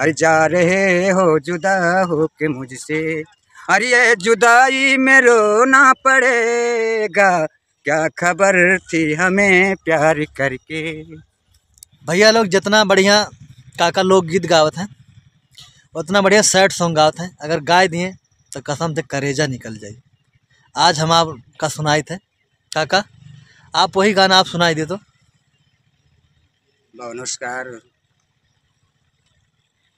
अरे जा रहे हो जुदा हो के मुझसे अरे ये जुदाई में रोना पड़ेगा क्या खबर थी हमें प्यार करके भैया लोग जितना बढ़िया काका लोग गीत गावत हैं उतना बढ़िया सैड सॉन्ग गावत हैं अगर गाए दिए तो कसम से करेजा निकल जाए आज हम आपका सुनाए थे काका आप वही गाना आप सुनाई दे तो नमस्कार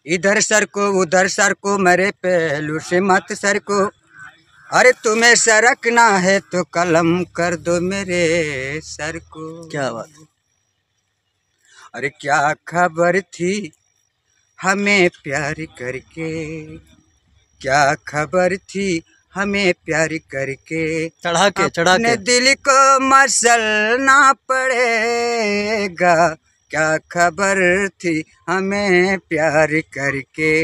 इधर सर को उधर सर को मरे पहलू से मत सर को अरे तुम्हें सरकना है तो कलम कर दो मेरे सर को क्या बात अरे क्या खबर थी हमें प्यार करके क्या खबर थी हमें प्यार करके चढ़ा के चढ़ा के दिल को मसलना पड़ेगा क्या खबर थी हमें प्यार करके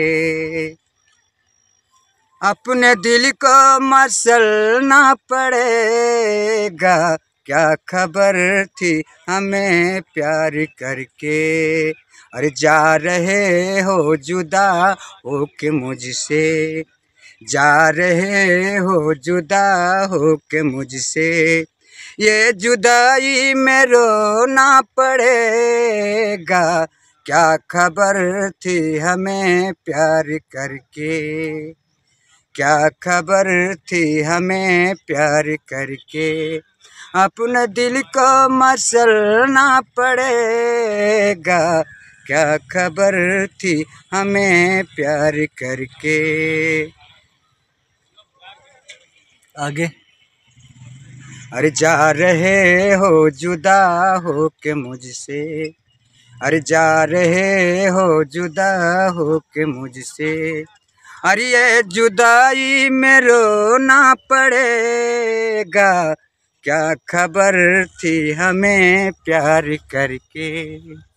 अपने दिल को मसलना पड़ेगा क्या खबर थी हमें प्यार करके अरे जा रहे हो जुदा हो के मुझसे जा रहे हो जुदा हो के मुझसे ये जुदाई में रोना पड़ेगा क्या खबर थी हमें प्यार करके क्या खबर थी हमें प्यार करके अपने दिल को मसलना पड़ेगा क्या खबर थी हमें प्यार करके आगे अरे जा रहे हो जुदा हो के मुझसे अरे जा रहे हो जुदा हो के मुझसे अरे ये जुदाई में रोना पड़ेगा क्या खबर थी हमें प्यार करके